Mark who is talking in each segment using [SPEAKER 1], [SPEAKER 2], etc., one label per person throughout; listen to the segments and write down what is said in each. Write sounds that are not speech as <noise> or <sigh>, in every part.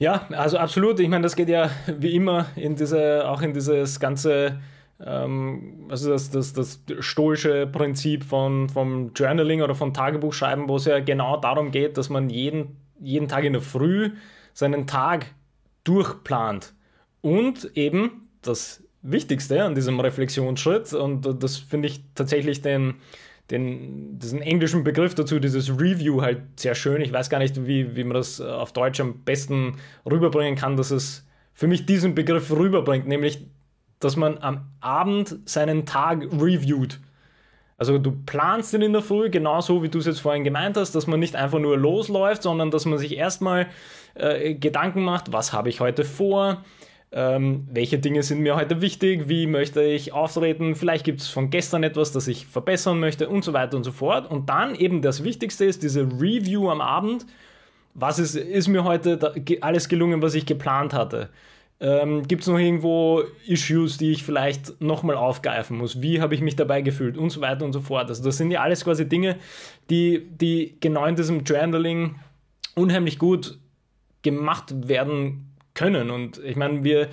[SPEAKER 1] Ja, also absolut. Ich meine, das geht ja wie immer in diese, auch in dieses ganze, ähm, also das, das, das stoische Prinzip von, vom Journaling oder vom Tagebuchschreiben, wo es ja genau darum geht, dass man jeden, jeden Tag in der Früh seinen Tag durchplant. Und eben das Wichtigste an diesem Reflexionsschritt, und das finde ich tatsächlich den, den, diesen englischen Begriff dazu, dieses Review halt sehr schön. Ich weiß gar nicht, wie, wie man das äh, auf Deutsch am besten rüberbringen kann, dass es für mich diesen Begriff rüberbringt, nämlich, dass man am Abend seinen Tag reviewt. Also du planst ihn in der Früh, genauso wie du es jetzt vorhin gemeint hast, dass man nicht einfach nur losläuft, sondern dass man sich erstmal äh, Gedanken macht, was habe ich heute vor, ähm, welche Dinge sind mir heute wichtig, wie möchte ich auftreten, vielleicht gibt es von gestern etwas, das ich verbessern möchte und so weiter und so fort. Und dann eben das Wichtigste ist diese Review am Abend. Was ist, ist mir heute da, alles gelungen, was ich geplant hatte? Ähm, gibt es noch irgendwo Issues, die ich vielleicht nochmal aufgreifen muss? Wie habe ich mich dabei gefühlt? Und so weiter und so fort. Also das sind ja alles quasi Dinge, die, die genau in diesem Journaling unheimlich gut gemacht werden können. Und ich meine, wir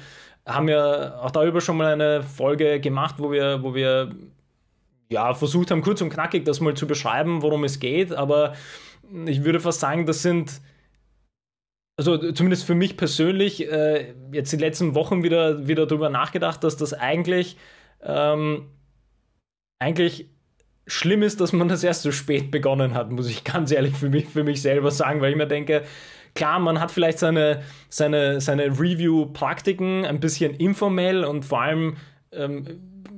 [SPEAKER 1] haben ja auch darüber schon mal eine Folge gemacht, wo wir, wo wir ja, versucht haben, kurz und knackig das mal zu beschreiben, worum es geht. Aber ich würde fast sagen, das sind, also zumindest für mich persönlich, äh, jetzt die letzten Wochen wieder, wieder darüber nachgedacht, dass das eigentlich, ähm, eigentlich schlimm ist, dass man das erst so spät begonnen hat, muss ich <laughs> ganz ehrlich für mich, für mich selber sagen, weil ich mir denke, Klar, man hat vielleicht seine, seine, seine Review-Praktiken ein bisschen informell und vor allem, ähm,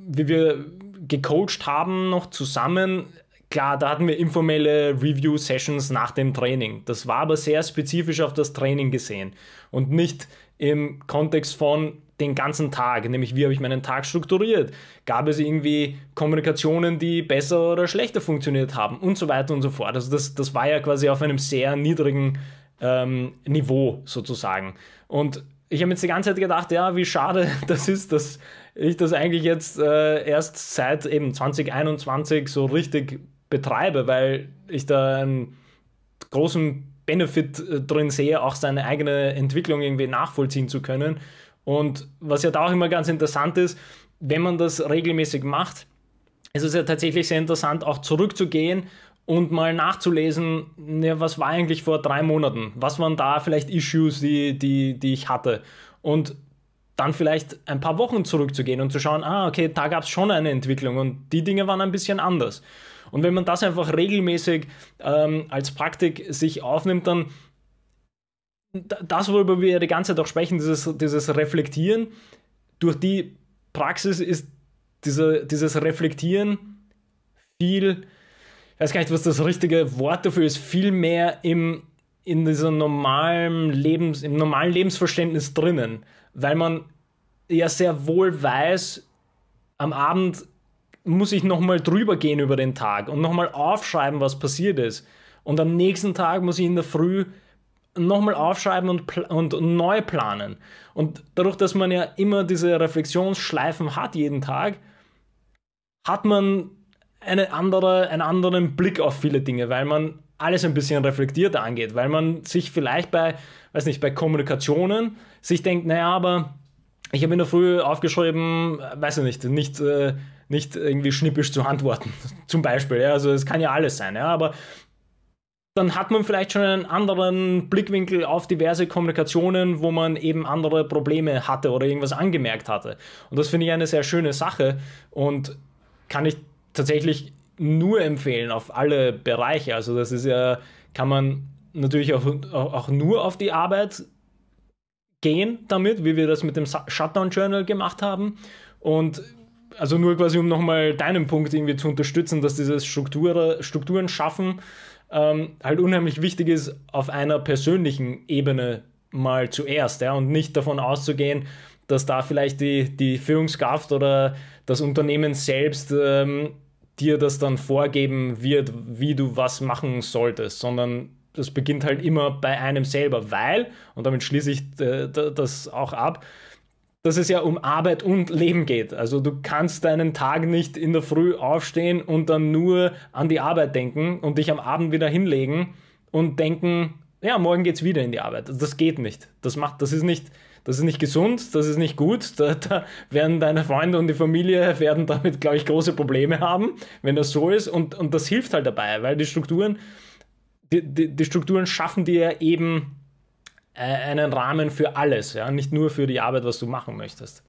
[SPEAKER 1] wie wir gecoacht haben, noch zusammen. Klar, da hatten wir informelle Review-Sessions nach dem Training. Das war aber sehr spezifisch auf das Training gesehen und nicht im Kontext von den ganzen Tag, nämlich wie habe ich meinen Tag strukturiert? Gab es irgendwie Kommunikationen, die besser oder schlechter funktioniert haben und so weiter und so fort. Also das, das war ja quasi auf einem sehr niedrigen ähm, Niveau sozusagen. Und ich habe jetzt die ganze Zeit gedacht, ja, wie schade <laughs> das ist, dass ich das eigentlich jetzt äh, erst seit eben 2021 so richtig betreibe, weil ich da einen großen Benefit äh, drin sehe, auch seine eigene Entwicklung irgendwie nachvollziehen zu können. Und was ja da auch immer ganz interessant ist, wenn man das regelmäßig macht, ist es ja tatsächlich sehr interessant, auch zurückzugehen und mal nachzulesen, ja, was war eigentlich vor drei Monaten? Was waren da vielleicht Issues, die, die, die ich hatte? Und dann vielleicht ein paar Wochen zurückzugehen und zu schauen, ah, okay, da gab es schon eine Entwicklung und die Dinge waren ein bisschen anders. Und wenn man das einfach regelmäßig ähm, als Praktik sich aufnimmt, dann das, worüber wir die ganze Zeit auch sprechen, dieses, dieses Reflektieren, durch die Praxis ist diese, dieses Reflektieren viel weiß gar nicht, was das richtige Wort dafür ist, viel mehr im, in diesem normalen Lebens, im normalen Lebensverständnis drinnen, weil man ja sehr wohl weiß, am Abend muss ich nochmal drüber gehen über den Tag und nochmal aufschreiben, was passiert ist. Und am nächsten Tag muss ich in der Früh nochmal aufschreiben und, und neu planen. Und dadurch, dass man ja immer diese Reflexionsschleifen hat jeden Tag, hat man eine andere, einen anderen Blick auf viele Dinge, weil man alles ein bisschen reflektierter angeht, weil man sich vielleicht bei, weiß nicht, bei Kommunikationen sich denkt, naja, aber ich habe in der Früh aufgeschrieben, äh, weiß ich nicht, nicht, äh, nicht irgendwie schnippisch zu antworten, <laughs> zum Beispiel. Ja, also es kann ja alles sein, ja, aber dann hat man vielleicht schon einen anderen Blickwinkel auf diverse Kommunikationen, wo man eben andere Probleme hatte oder irgendwas angemerkt hatte. Und das finde ich eine sehr schöne Sache und kann ich tatsächlich nur empfehlen auf alle Bereiche. Also das ist ja, kann man natürlich auch, auch nur auf die Arbeit gehen damit, wie wir das mit dem Shutdown Journal gemacht haben. Und also nur quasi, um nochmal deinen Punkt irgendwie zu unterstützen, dass dieses Struktur, Strukturen schaffen ähm, halt unheimlich wichtig ist, auf einer persönlichen Ebene mal zuerst, ja, und nicht davon auszugehen, dass da vielleicht die, die Führungskraft oder das Unternehmen selbst ähm, dir das dann vorgeben wird, wie du was machen solltest, sondern das beginnt halt immer bei einem selber, weil, und damit schließe ich äh, das auch ab, dass es ja um Arbeit und Leben geht. Also du kannst deinen Tag nicht in der Früh aufstehen und dann nur an die Arbeit denken und dich am Abend wieder hinlegen und denken, ja, morgen geht's wieder in die Arbeit. Also das geht nicht. Das macht, das ist nicht, das ist nicht gesund, das ist nicht gut. Da, da werden deine Freunde und die Familie werden damit, glaube ich, große Probleme haben, wenn das so ist. Und, und das hilft halt dabei, weil die Strukturen, die, die, die Strukturen schaffen dir eben äh, einen Rahmen für alles, ja, nicht nur für die Arbeit, was du machen möchtest.